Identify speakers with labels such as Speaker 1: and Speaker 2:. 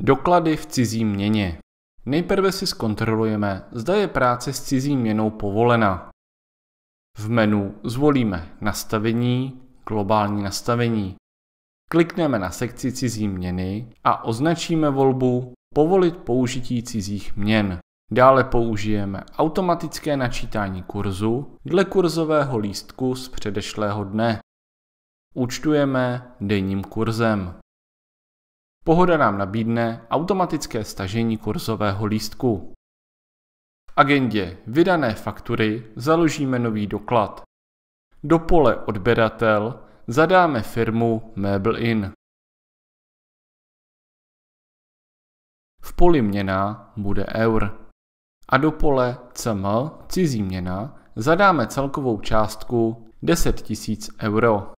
Speaker 1: Doklady v cizí měně. Nejprve si zkontrolujeme, zda je práce s cizí měnou povolena. V menu zvolíme Nastavení, globální nastavení. Klikneme na sekci cizí měny a označíme volbu Povolit použití cizích měn. Dále použijeme automatické načítání kurzu dle kurzového lístku z předešlého dne. Účtujeme denním kurzem. Pohoda nám nabídne automatické stažení kurzového lístku. V agendě vydané faktury založíme nový doklad. Do pole odběratel zadáme firmu Mebel.in. V poli měna bude eur. A do pole CM, cizí měna, zadáme celkovou částku 10 000 euro.